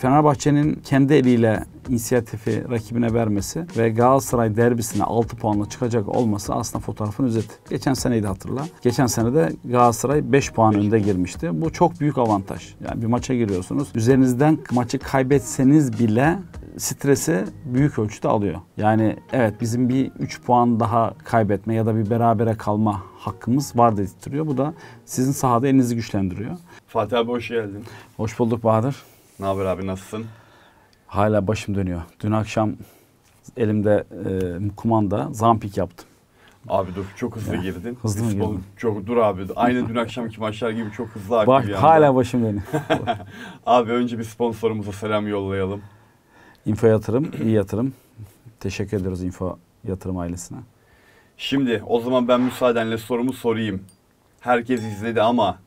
Fenerbahçe'nin kendi eliyle inisiyatifi rakibine vermesi ve Galatasaray derbisine 6 puanla çıkacak olması aslında fotoğrafın özeti. Geçen seneyi de hatırla. Geçen sene de Galatasaray 5 puan önde girmişti. Bu çok büyük avantaj. Yani bir maça giriyorsunuz. Üzerinizden maçı kaybetseniz bile stresi büyük ölçüde alıyor. Yani evet bizim bir 3 puan daha kaybetme ya da bir berabere kalma hakkımız var dedirtiyor. Bu da sizin sahada elinizi güçlendiriyor. Fatih abi hoş geldin. Hoş bulduk Bahadır. Ne haber abi nasılsın? Hala başım dönüyor. Dün akşam elimde e, kumanda zampik yaptım. Abi dur çok hızlı ya, girdin. Hızlı mı girdin? Çok dur abi. Aynı dün akşamki maçlar gibi çok hızlı aktı Bak hala başım dönüyor. abi önce bir sponsorumuza selam yollayalım. Info Yatırım, iyi yatırım. Teşekkür ediyoruz Info Yatırım ailesine. Şimdi o zaman ben müsaadenle sorumu sorayım. Herkes izledi ama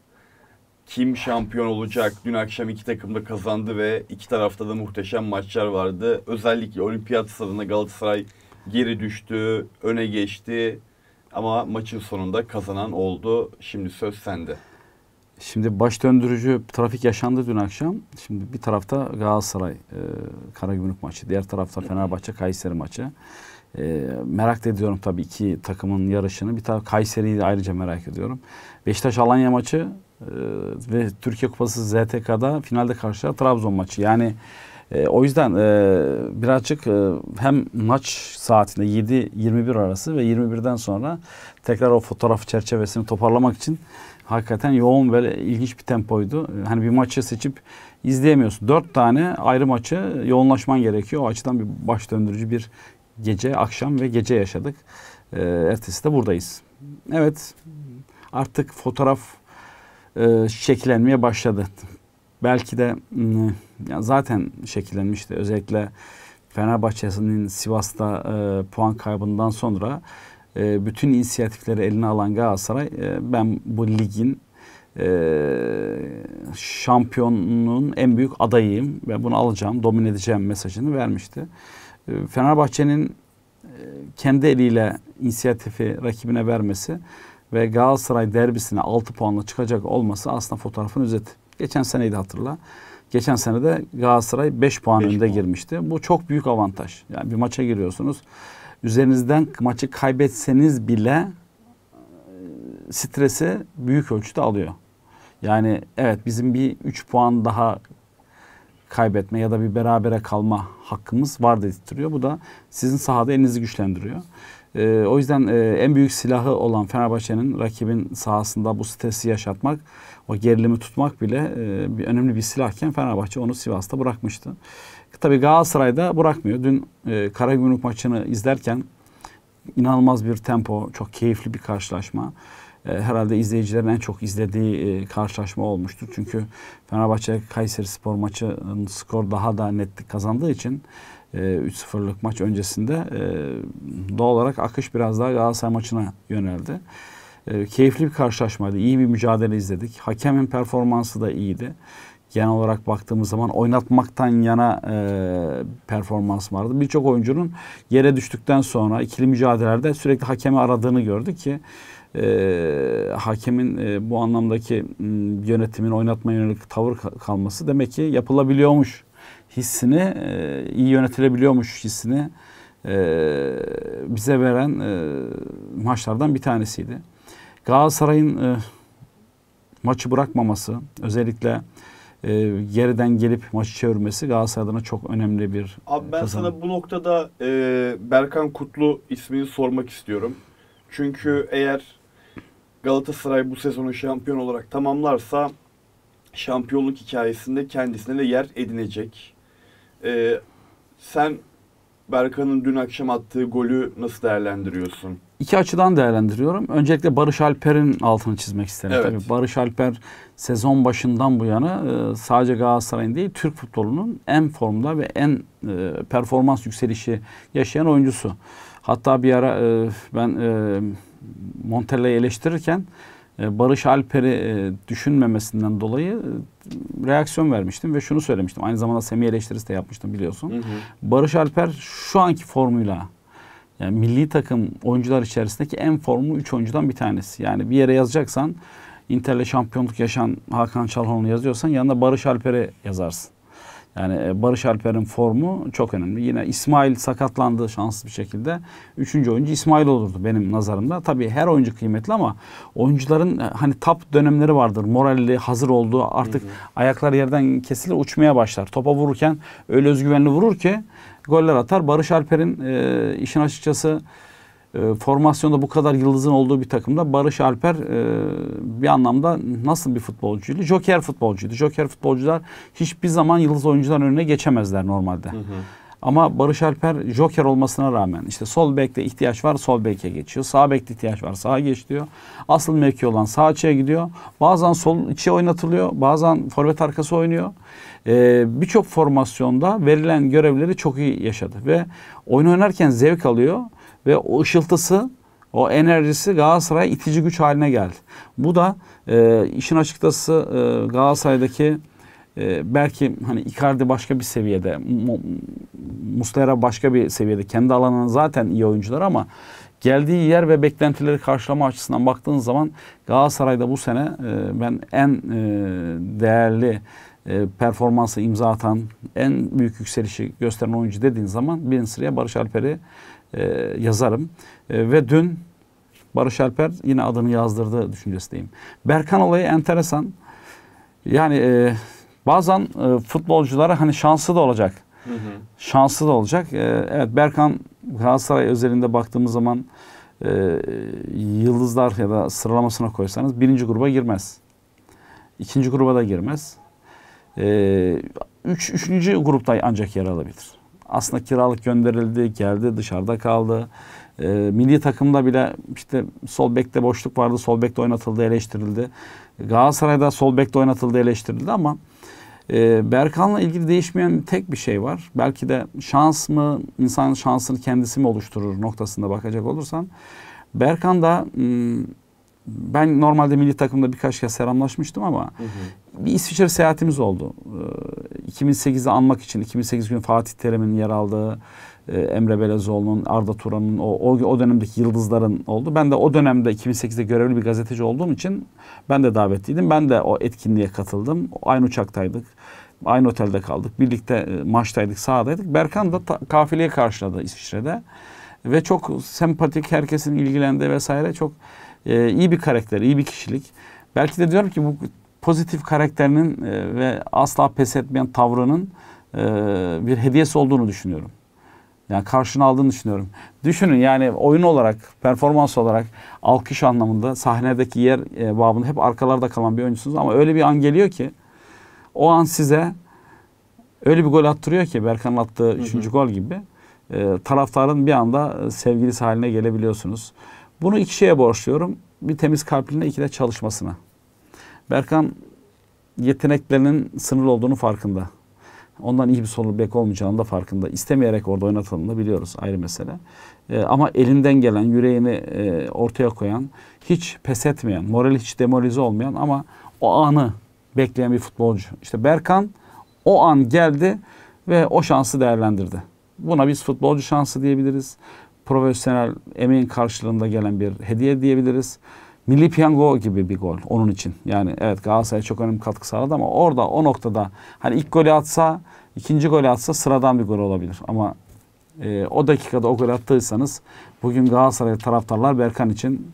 kim şampiyon olacak? Dün akşam iki takım da kazandı ve iki tarafta da muhteşem maçlar vardı. Özellikle olimpiyat stadında Galatasaray geri düştü, öne geçti ama maçın sonunda kazanan oldu. Şimdi söz sende. Şimdi baş döndürücü trafik yaşandı dün akşam. Şimdi bir tarafta Galatasaray e, Karagümrük maçı, diğer tarafta Fenerbahçe Kayseri maçı. E, merak ediyorum tabii iki takımın yarışını. Bir tarafta Kayseri'yi ayrıca merak ediyorum. Beşiktaş Alanya maçı e, ve Türkiye Kupası ZTK'da finalde karşı Trabzon maçı. Yani e, o yüzden e, birazcık e, hem maç saatinde 7-21 arası ve 21'den sonra tekrar o fotoğraf çerçevesini toparlamak için hakikaten yoğun ve ilginç bir tempoydu. Hani bir maçı seçip izleyemiyorsun. Dört tane ayrı maçı yoğunlaşman gerekiyor. O açıdan bir baş döndürücü bir gece, akşam ve gece yaşadık. E, ertesi de buradayız. Evet artık fotoğraf e, şekillenmeye başladı. Belki de e, zaten şekillenmişti. Özellikle Fenerbahçe'sinin Sivas'ta e, puan kaybından sonra e, bütün inisiyatifleri eline alan Galatasaray e, ben bu ligin e, şampiyonluğun en büyük adayıyım ve bunu alacağım, domine edeceğim mesajını vermişti. E, Fenerbahçe'nin e, kendi eliyle inisiyatifi rakibine vermesi ve Galatasaray derbisine 6 puanla çıkacak olması aslında fotoğrafın özeti. Geçen seneydi hatırla. Geçen sene de Galatasaray 5 puan beş önde puan. girmişti. Bu çok büyük avantaj. Yani bir maça giriyorsunuz. Üzerinizden maçı kaybetseniz bile e, stresi büyük ölçüde alıyor. Yani evet bizim bir 3 puan daha kaybetme ya da bir berabere kalma hakkımız var dedirtiyor. Bu da sizin sahada elinizi güçlendiriyor. E, o yüzden e, en büyük silahı olan Fenerbahçe'nin rakibin sahasında bu stresi yaşatmak, o gerilimi tutmak bile e, bir, önemli bir silahken Fenerbahçe onu Sivas'ta bırakmıştı. Tabii Galatasaray'da bırakmıyor. Dün e, Karagümrük maçını izlerken inanılmaz bir tempo, çok keyifli bir karşılaşma. E, herhalde izleyicilerin en çok izlediği e, karşılaşma olmuştur. Çünkü Fenerbahçe Kayseri Spor maçının skor daha da netlik kazandığı için 3-0'lık e, maç öncesinde doğal olarak akış biraz daha Galatasaray maçına yöneldi. Keyifli bir karşılaşmaydı. İyi bir mücadele izledik. Hakemin performansı da iyiydi genel olarak baktığımız zaman oynatmaktan yana e, performans vardı. Birçok oyuncunun yere düştükten sonra ikili mücadelelerde sürekli hakemi aradığını gördü ki e, hakemin e, bu anlamdaki m, yönetimin oynatma yönelik tavır kalması demek ki yapılabiliyormuş hissini e, iyi yönetilebiliyormuş hissini e, bize veren e, maçlardan bir tanesiydi. Galatasaray'ın e, maçı bırakmaması özellikle e, geriden gelip maçı çevirmesi Galatasaray adına çok önemli bir Abi ben kazanım. sana bu noktada e, Berkan Kutlu ismini sormak istiyorum. Çünkü eğer Galatasaray bu sezonu şampiyon olarak tamamlarsa şampiyonluk hikayesinde kendisine de yer edinecek. Ee, sen Berkan'ın dün akşam attığı golü nasıl değerlendiriyorsun? İki açıdan değerlendiriyorum. Öncelikle Barış Alper'in altını çizmek isterim. Evet. Tabii Barış Alper sezon başından bu yana e, sadece Galatasaray'ın değil Türk futbolunun en formda ve en e, performans yükselişi yaşayan oyuncusu. Hatta bir ara e, ben e, Montella'yı eleştirirken e, Barış Alper'i e, düşünmemesinden dolayı e, reaksiyon vermiştim ve şunu söylemiştim. Aynı zamanda Semih eleştirisi de yapmıştım biliyorsun. Hı hı. Barış Alper şu anki formuyla yani milli takım oyuncular içerisindeki en formu 3 oyuncudan bir tanesi. Yani bir yere yazacaksan Inter'le şampiyonluk yaşayan Hakan Çalhanoğlu yazıyorsan yanında Barış Alper'i yazarsın. Yani e, Barış Alper'in formu çok önemli. Yine İsmail sakatlandı şanssız bir şekilde. Üçüncü oyuncu İsmail olurdu benim nazarımda. Tabii her oyuncu kıymetli ama oyuncuların e, hani tap dönemleri vardır. Moralli, hazır olduğu artık hı hı. ayakları yerden kesilir uçmaya başlar. Topa vururken öyle özgüvenli vurur ki goller atar. Barış Alper'in e, işin açıkçası e, formasyonda bu kadar yıldızın olduğu bir takımda Barış Alper e, bir anlamda nasıl bir futbolcuydu? Joker futbolcuydu. Joker futbolcular hiçbir zaman yıldız oyuncuların önüne geçemezler normalde. Hı hı. Ama Barış Alper joker olmasına rağmen işte sol bekte ihtiyaç var sol beke geçiyor. Sağ bekte ihtiyaç var sağa geç diyor. Asıl mevki olan sağ açıya gidiyor. Bazen sol içe oynatılıyor. Bazen forvet arkası oynuyor. Ee, Birçok formasyonda verilen görevleri çok iyi yaşadı. Ve oyun oynarken zevk alıyor ve o ışıltısı o enerjisi Galatasaray itici güç haline geldi. Bu da e, işin açıkçası e, Galatasaray'daki e, belki hani Icardi başka bir seviyede, Muslera başka bir seviyede. Kendi alanının zaten iyi oyuncular ama geldiği yer ve beklentileri karşılama açısından baktığın zaman Galatasaray'da bu sene e, ben en e, değerli e, performansı imza atan, en büyük yükselişi gösteren oyuncu dediğin zaman birinci sıraya Barış Alper'i e, yazarım. E, ve dün Barış Alper yine adını yazdırdı düşüncesindeyim. Berkan olayı enteresan. Yani e, bazen e, futbolculara hani şansı da olacak. Hı hı. Şansı da olacak. E, evet Berkan Galatasaray özelinde baktığımız zaman e, yıldızlar ya da sıralamasına koysanız birinci gruba girmez. İkinci gruba da girmez. E, üç, üçüncü grupta ancak yer alabilir aslında kiralık gönderildi, geldi, dışarıda kaldı. E, milli takımda bile işte sol bekte boşluk vardı. Sol bekte oynatıldı, eleştirildi. Galatasaray'da sol bekte oynatıldı, eleştirildi ama e, Berkan'la ilgili değişmeyen tek bir şey var. Belki de şans mı, insan şansını kendisi mi oluşturur noktasında bakacak olursan. Berkan da hmm, ben normalde milli takımda birkaç kez selamlaşmıştım ama hı hı bir İsviçre seyahatimiz oldu. E, ee, 2008'de anmak için 2008 gün Fatih Terim'in yer aldığı e, Emre Belezoğlu'nun, Arda Turan'ın o, o, o dönemdeki yıldızların oldu. Ben de o dönemde 2008'de görevli bir gazeteci olduğum için ben de davetliydim. Ben de o etkinliğe katıldım. Aynı uçaktaydık. Aynı otelde kaldık. Birlikte e, maçtaydık, sahadaydık. Berkan da ta, kafileye karşıladı İsviçre'de. Ve çok sempatik, herkesin ilgilendiği vesaire çok e, iyi bir karakter, iyi bir kişilik. Belki de diyorum ki bu pozitif karakterinin e, ve asla pes etmeyen tavrının e, bir hediyesi olduğunu düşünüyorum. Yani karşını aldığını düşünüyorum. Düşünün yani oyun olarak, performans olarak, alkış anlamında sahnedeki yer e, babında hep arkalarda kalan bir oyuncusunuz ama öyle bir an geliyor ki o an size öyle bir gol attırıyor ki Berkan'ın attığı üçüncü gol gibi e, taraftarın bir anda e, sevgilisi haline gelebiliyorsunuz. Bunu iki şeye borçluyorum. Bir temiz kalpliğine, iki de çalışmasına. Berkan yeteneklerinin sınırlı olduğunu farkında. Ondan iyi bir sol bek olmayacağını da farkında. İstemeyerek orada oynatıldığını da biliyoruz ayrı mesele. E, ama elinden gelen, yüreğini e, ortaya koyan, hiç pes etmeyen, moral hiç demoralize olmayan ama o anı bekleyen bir futbolcu. İşte Berkan o an geldi ve o şansı değerlendirdi. Buna biz futbolcu şansı diyebiliriz. Profesyonel emeğin karşılığında gelen bir hediye diyebiliriz milli piyango gibi bir gol onun için. Yani evet Galatasaray çok önemli katkı sağladı ama orada o noktada hani ilk golü atsa, ikinci golü atsa sıradan bir gol olabilir. Ama e, o dakikada o gol attıysanız bugün Galatasaray taraftarlar Berkan için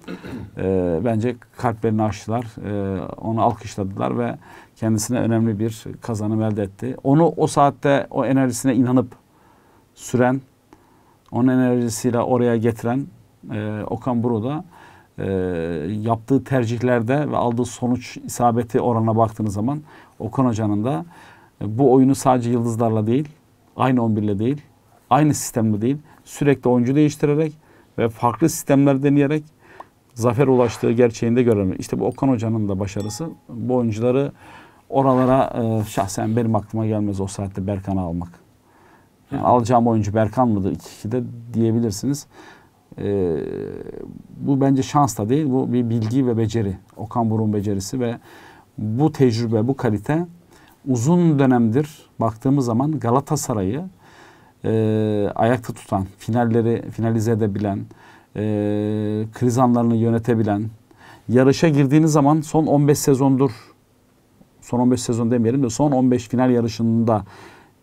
e, bence kalplerini açtılar. E, onu alkışladılar ve kendisine önemli bir kazanım elde etti. Onu o saatte o enerjisine inanıp süren, onun enerjisiyle oraya getiren e, Okan da e, yaptığı tercihlerde ve aldığı sonuç isabeti orana baktığınız zaman Okan Hoca'nın da e, bu oyunu sadece yıldızlarla değil, aynı 11'le değil, aynı sistemle değil, sürekli oyuncu değiştirerek ve farklı sistemler deneyerek zafer ulaştığı gerçeğini de görelim. İşte bu Okan Hoca'nın da başarısı bu oyuncuları oralara e, şahsen benim aklıma gelmez o saatte Berkan'ı almak. Yani alacağım oyuncu Berkan mıdır 2-2'de diyebilirsiniz. E, bu bence şans da değil, bu bir bilgi ve beceri. Okan Burun becerisi ve bu tecrübe, bu kalite uzun dönemdir baktığımız zaman Galatasaray'ı e, ayakta tutan, finalleri finalize edebilen, e, kriz anlarını yönetebilen, yarışa girdiğiniz zaman son 15 sezondur, son 15 sezon demeyelim de son 15 final yarışında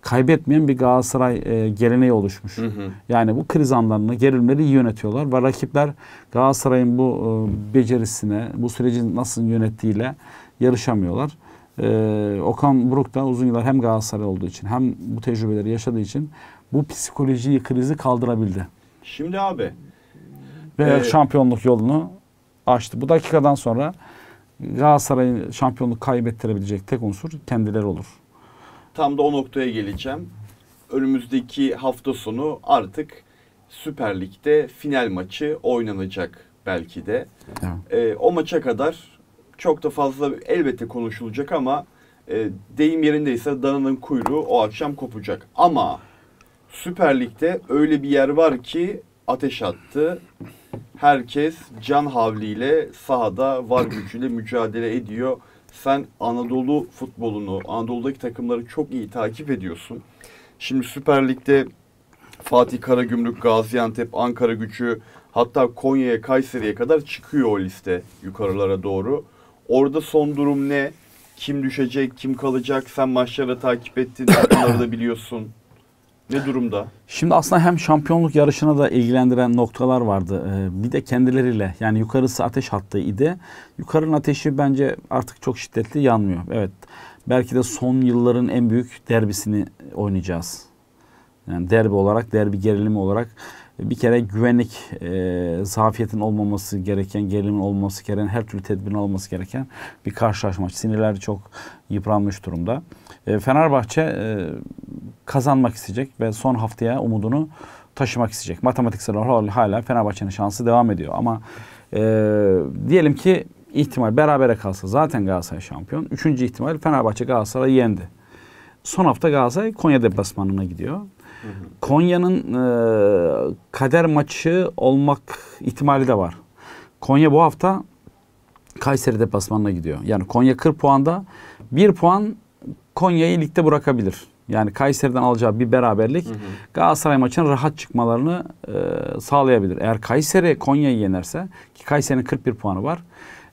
kaybetmeyen bir Galatasaray e, geleneği oluşmuş. Hı hı. Yani bu kriz anlarını, gerilimleri iyi yönetiyorlar ve rakipler Galatasaray'ın bu e, becerisine, bu sürecin nasıl yönettiğiyle yarışamıyorlar. E, Okan Buruk da uzun yıllar hem Galatasaray olduğu için hem bu tecrübeleri yaşadığı için bu psikolojiyi, krizi kaldırabildi. Şimdi abi. Ve e, şampiyonluk yolunu açtı. Bu dakikadan sonra Galatasaray'ın şampiyonluk kaybettirebilecek tek unsur kendileri olur tam da o noktaya geleceğim. Önümüzdeki hafta sonu artık Süper Lig'de final maçı oynanacak belki de. Evet. E, o maça kadar çok da fazla elbette konuşulacak ama e, deyim yerindeyse dananın kuyruğu o akşam kopacak. Ama Süper Lig'de öyle bir yer var ki ateş attı. Herkes can havliyle sahada var gücüyle mücadele ediyor sen Anadolu futbolunu, Anadolu'daki takımları çok iyi takip ediyorsun. Şimdi Süper Lig'de Fatih Karagümrük, Gaziantep, Ankara gücü hatta Konya'ya, Kayseri'ye kadar çıkıyor o liste yukarılara doğru. Orada son durum ne? Kim düşecek, kim kalacak? Sen maçları takip ettin, takımları da biliyorsun. Ne durumda? Şimdi aslında hem şampiyonluk yarışına da ilgilendiren noktalar vardı. Ee, bir de kendileriyle yani yukarısı ateş hattı idi. Yukarının ateşi bence artık çok şiddetli yanmıyor. Evet belki de son yılların en büyük derbisini oynayacağız. Yani derbi olarak, derbi gerilimi olarak bir kere güvenlik e, zafiyetin olmaması gereken, gerilimin olması gereken, her türlü tedbirin olması gereken bir karşılaşma. Sinirler çok yıpranmış durumda. E, Fenerbahçe e, kazanmak isteyecek ve son haftaya umudunu taşımak isteyecek. Matematiksel olarak hala Fenerbahçe'nin şansı devam ediyor ama e, diyelim ki ihtimal berabere kalsa zaten Galatasaray şampiyon. Üçüncü ihtimal Fenerbahçe Galatasaray'ı yendi. Son hafta Galatasaray Konya deplasmanına gidiyor. Konya'nın e, kader maçı olmak ihtimali de var. Konya bu hafta Kayseri deplasmanına gidiyor. Yani Konya 40 puanda 1 puan Konya'yı ligde bırakabilir. Yani Kayseri'den alacağı bir beraberlik hı hı. Galatasaray maçının rahat çıkmalarını e, sağlayabilir. Eğer Kayseri Konya'yı yenerse ki Kayseri'nin 41 puanı var.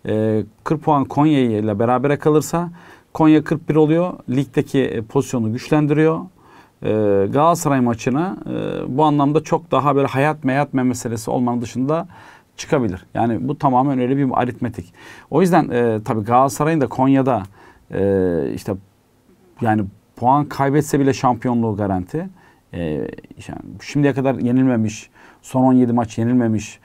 E, 40 puan Konya ile beraber kalırsa Konya 41 oluyor. Ligdeki e, pozisyonu güçlendiriyor. E, Galatasaray maçına e, bu anlamda çok daha böyle hayat meyatme meselesi olmanın dışında çıkabilir. Yani bu tamamen öyle bir aritmetik. O yüzden e, tabii Galatasaray'ın da Konya'da e, işte yani puan kaybetse bile şampiyonluğu garanti. Ee, şimdiye kadar yenilmemiş, son 17 maç yenilmemiş.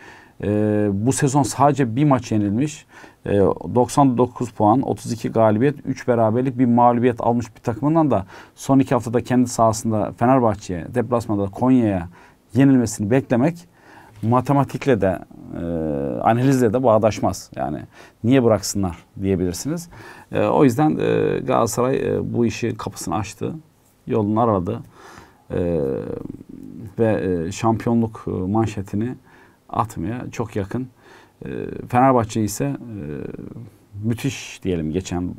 Ee, bu sezon sadece bir maç yenilmiş. Ee, 99 puan, 32 galibiyet, 3 beraberlik bir mağlubiyet almış bir takımından da son iki haftada kendi sahasında Fenerbahçe'ye, deplasmanda Konya'ya yenilmesini beklemek matematikle de e, analizle de bağdaşmaz. Yani niye bıraksınlar diyebilirsiniz. E, o yüzden e, Galatasaray e, bu işi kapısını açtı. Yolunu aradı. E, ve e, şampiyonluk e, manşetini atmaya çok yakın. E, Fenerbahçe ise e, müthiş diyelim geçen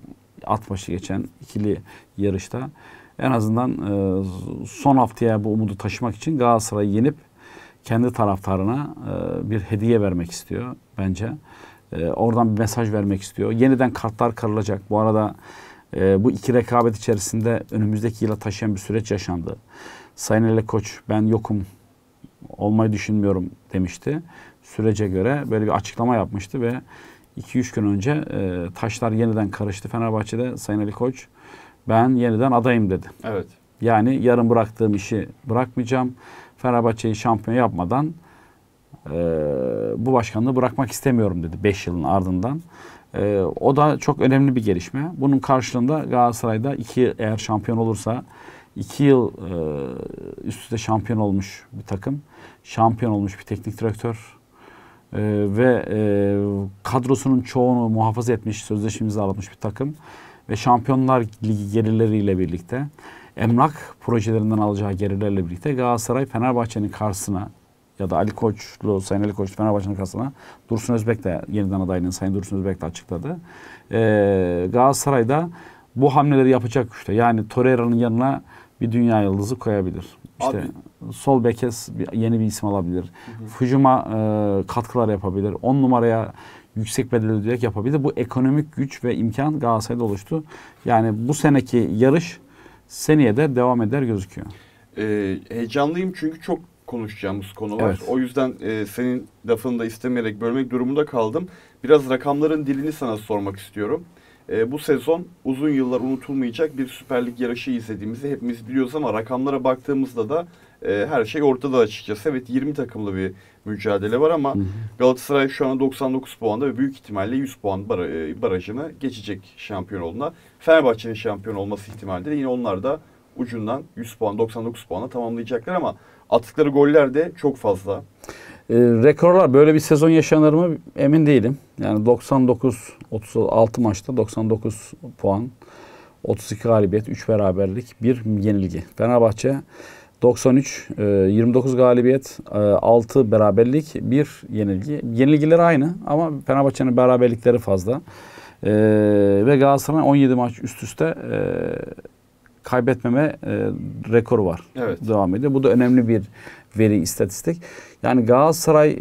at başı geçen ikili yarışta en azından e, son haftaya bu umudu taşımak için Galatasaray'ı yenip kendi taraftarına e, bir hediye vermek istiyor bence. E, oradan bir mesaj vermek istiyor. Yeniden kartlar karılacak. Bu arada e, bu iki rekabet içerisinde önümüzdeki yıla taşıyan bir süreç yaşandı. Sayın Ali Koç ben yokum olmayı düşünmüyorum demişti. Sürece göre böyle bir açıklama yapmıştı ve 2-3 gün önce e, taşlar yeniden karıştı. Fenerbahçe'de Sayın Ali Koç ben yeniden adayım dedi. Evet. Yani yarın bıraktığım işi bırakmayacağım. Fenerbahçe'yi şampiyon yapmadan e, bu başkanlığı bırakmak istemiyorum dedi 5 yılın ardından. E, o da çok önemli bir gelişme. Bunun karşılığında Galatasaray'da iki eğer şampiyon olursa iki yıl e, üst üste şampiyon olmuş bir takım, şampiyon olmuş bir teknik direktör e, ve e, kadrosunun çoğunu muhafaza etmiş, sözleşimizi almış bir takım ve Şampiyonlar Ligi gelirleriyle birlikte emlak projelerinden alacağı gelirlerle birlikte Galatasaray Fenerbahçe'nin karşısına ya da Ali Koçlu, Sayın Ali Koçlu Fenerbahçe'nin karşısına Dursun Özbek de yeniden adaylığını Sayın Dursun Özbek de açıkladı. Ee, Galatasaray'da bu hamleleri yapacak güçte. Yani Torreira'nın yanına bir dünya yıldızı koyabilir. İşte Abi. sol beke yeni bir isim alabilir. Hı hı. Hücuma e, katkılar yapabilir. On numaraya yüksek bedel ödeyerek yapabilir. Bu ekonomik güç ve imkan Galatasaray'da oluştu. Yani bu seneki yarış seneye de devam eder gözüküyor. Ee, heyecanlıyım çünkü çok konuşacağımız konu var. Evet. O yüzden e, senin lafını da istemeyerek bölmek durumunda kaldım. Biraz rakamların dilini sana sormak istiyorum. E, bu sezon uzun yıllar unutulmayacak bir süperlik yarışı izlediğimizi hepimiz biliyoruz ama rakamlara baktığımızda da e, her şey ortada açıkçası. Evet 20 takımlı bir mücadele var ama Galatasaray şu an 99 puanda ve büyük ihtimalle 100 puan bar e, barajını geçecek şampiyon olduğuna. Fenerbahçe'nin şampiyon olması ihtimali de yine onlar da ucundan 100 puan 99 puanla tamamlayacaklar ama attıkları goller de çok fazla. E, rekorlar böyle bir sezon yaşanır mı emin değilim. Yani 99 36 maçta 99 puan 32 galibiyet, 3 beraberlik, 1 yenilgi. Fenerbahçe 93, 29 e, galibiyet, 6 e, beraberlik, 1 yenilgi. Yenilgileri aynı ama Fenerbahçe'nin beraberlikleri fazla. E, ve Galatasaray 17 maç üst üste kaybetmeme rekoru var. Evet. Devam ediyor. Bu da önemli bir veri istatistik. Yani Galatasaray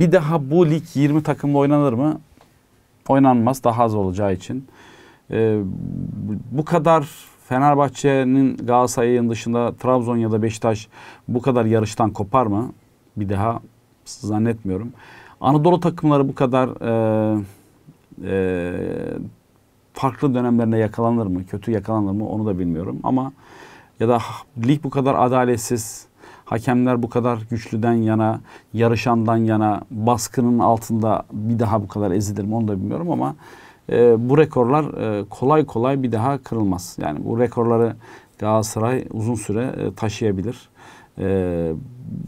bir daha bu lig 20 takımla oynanır mı? Oynanmaz. Daha az olacağı için. Bu kadar Fenerbahçe'nin Galatasaray'ın dışında Trabzon ya da Beşiktaş bu kadar yarıştan kopar mı? Bir daha zannetmiyorum. Anadolu takımları bu kadar e, e, farklı dönemlerinde yakalanır mı? Kötü yakalanır mı? Onu da bilmiyorum ama ya da lig bu kadar adaletsiz, hakemler bu kadar güçlüden yana, yarışandan yana, baskının altında bir daha bu kadar ezilir mi onu da bilmiyorum ama e, bu rekorlar e, kolay kolay bir daha kırılmaz. Yani bu rekorları Galatasaray uzun süre e, taşıyabilir. E,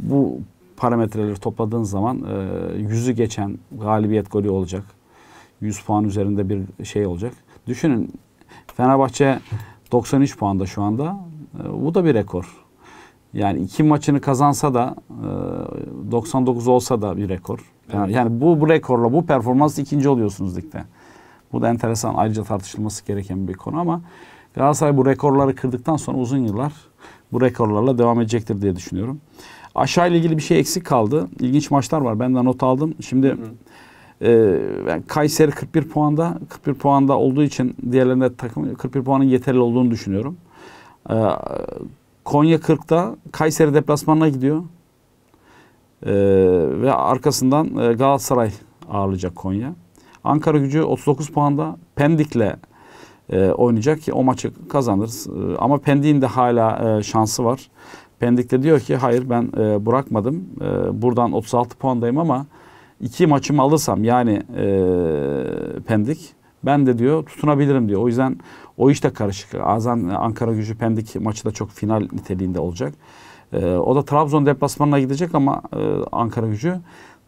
bu parametreleri topladığın zaman e, yüzü geçen galibiyet golü olacak. 100 puan üzerinde bir şey olacak. Düşünün Fenerbahçe 93 puanda şu anda. E, bu da bir rekor. Yani iki maçını kazansa da e, 99 olsa da bir rekor. Yani, evet. yani bu, bu rekorla bu performansla ikinci oluyorsunuz ligde. Bu da enteresan ayrıca tartışılması gereken bir konu ama Galatasaray bu rekorları kırdıktan sonra uzun yıllar bu rekorlarla devam edecektir diye düşünüyorum. Aşağı ile ilgili bir şey eksik kaldı. İlginç maçlar var. Ben de not aldım. Şimdi e, Kayseri 41 puanda 41 puanda olduğu için diğerlerinde takım 41 puanın yeterli olduğunu düşünüyorum. E, Konya 40'ta Kayseri deplasmanına gidiyor. E, ve arkasından e, Galatasaray ağırlayacak Konya. Ankara gücü 39 puanda Pendik'le e, oynayacak ki o maçı kazanır. E, ama Pendik'in de hala e, şansı var. Pendik de diyor ki hayır ben e, bırakmadım. E, buradan 36 puandayım ama iki maçımı alırsam yani e, Pendik ben de diyor tutunabilirim diyor. O yüzden o iş de karışık. Azan e, Ankara gücü Pendik maçı da çok final niteliğinde olacak. E, o da Trabzon deplasmanına gidecek ama e, Ankara gücü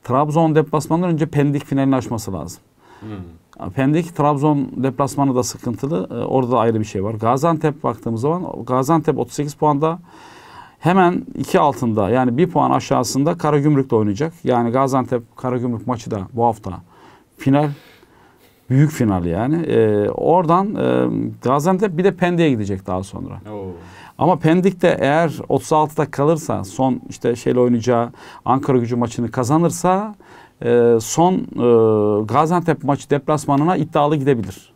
Trabzon deplasmanından önce Pendik finalini açması lazım. Hmm. Pendik, Trabzon deplasmanı da sıkıntılı. Ee, orada da ayrı bir şey var. Gaziantep baktığımız zaman Gaziantep 38 puanda. Hemen iki altında yani bir puan aşağısında Karagümrük de oynayacak. Yani Gaziantep Karagümrük maçı da bu hafta final büyük final yani. Ee, oradan e, Gaziantep bir de Pendik'e gidecek daha sonra. Oo. Ama de eğer 36'da kalırsa son işte şeyle oynayacağı Ankara gücü maçını kazanırsa ee, son e, Gaziantep maçı deplasmanına iddialı gidebilir.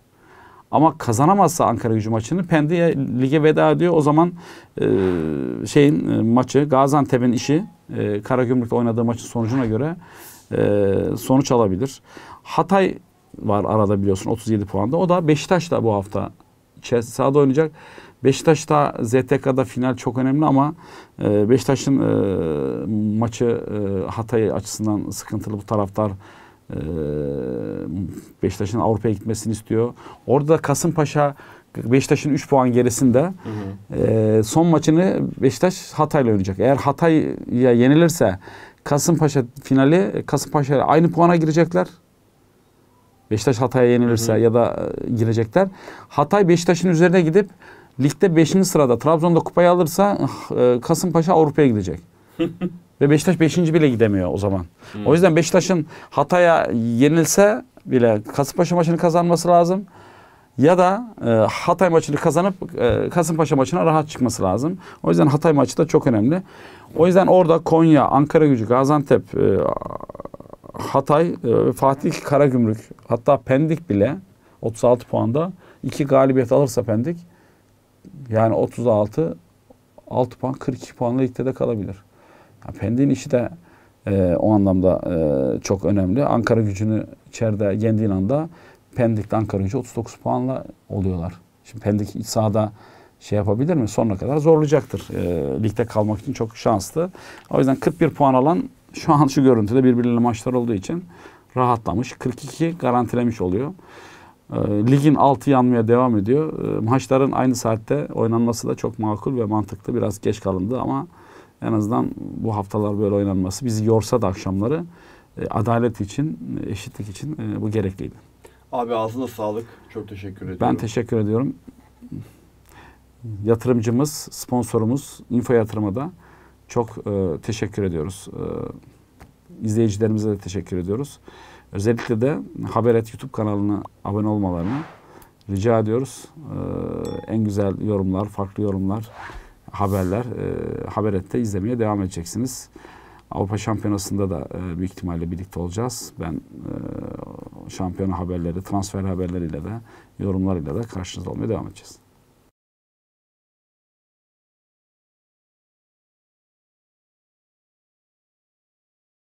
Ama kazanamazsa Ankara gücü maçını Pendik'e lige veda ediyor. O zaman e, şeyin e, maçı Gaziantep'in işi e, Karagümrük'le oynadığı maçın sonucuna göre e, sonuç alabilir. Hatay var arada biliyorsun 37 puanda. O da Beşiktaş'la bu hafta içerisinde sahada oynayacak. Beşiktaş'ta ZTK'da final çok önemli ama e, Beşiktaş'ın e, maçı e, Hatay açısından sıkıntılı bu taraftar e, Beşiktaş'ın Avrupa'ya gitmesini istiyor. Orada Kasımpaşa Beşiktaş'ın 3 puan gerisinde hı hı. E, son maçını Beşiktaş Hatay'la oynayacak. Eğer Hatay'a yenilirse Kasımpaşa finali Kasımpaşa aynı puana girecekler. Beşiktaş Hatay'a yenilirse hı hı. ya da e, girecekler. Hatay Beşiktaş'ın üzerine gidip Ligde 5. sırada Trabzon'da kupayı alırsa ah, e, Kasımpaşa Avrupa'ya gidecek. Ve Beşiktaş 5. bile gidemiyor o zaman. Hmm. O yüzden Beşiktaş'ın Hatay'a yenilse bile Kasımpaşa maçını kazanması lazım. Ya da e, Hatay maçını kazanıp e, Kasımpaşa maçına rahat çıkması lazım. O yüzden Hatay maçı da çok önemli. O yüzden orada Konya, Ankara Gücü, Gaziantep, e, Hatay, e, Fatih Karagümrük hatta Pendik bile 36 puanda iki galibiyet alırsa Pendik yani 36 6 puan 42 puanla ligde de kalabilir. Yani Pendik'in işi de e, o anlamda e, çok önemli. Ankara gücünü içeride yendiğin anda Pendik'te Ankara gücü 39 puanla oluyorlar. Şimdi Pendik iç sahada şey yapabilir mi? Sonuna kadar zorlayacaktır. E, ligde kalmak için çok şanslı. O yüzden 41 puan alan şu an şu görüntüde birbirleriyle maçlar olduğu için rahatlamış. 42 garantilemiş oluyor. Ee, ligin altı yanmaya devam ediyor. Ee, maçların aynı saatte oynanması da çok makul ve mantıklı. Biraz geç kalındı ama en azından bu haftalar böyle oynanması bizi yorsa da akşamları e, adalet için, e, eşitlik için e, bu gerekliydi. Abi ağzına sağlık. Çok teşekkür ediyorum. Ben teşekkür ediyorum. Yatırımcımız, sponsorumuz Info Yatırım'a da çok teşekkür ediyoruz. İzleyicilerimize de teşekkür ediyoruz. Özellikle de Haberet YouTube kanalına abone olmalarını rica ediyoruz. Ee, en güzel yorumlar, farklı yorumlar, haberler e, Haberet'te izlemeye devam edeceksiniz. Avrupa Şampiyonası'nda da e, büyük ihtimalle birlikte olacağız. Ben e, haberleri, transfer haberleriyle de yorumlarıyla da karşınızda olmaya devam edeceğiz.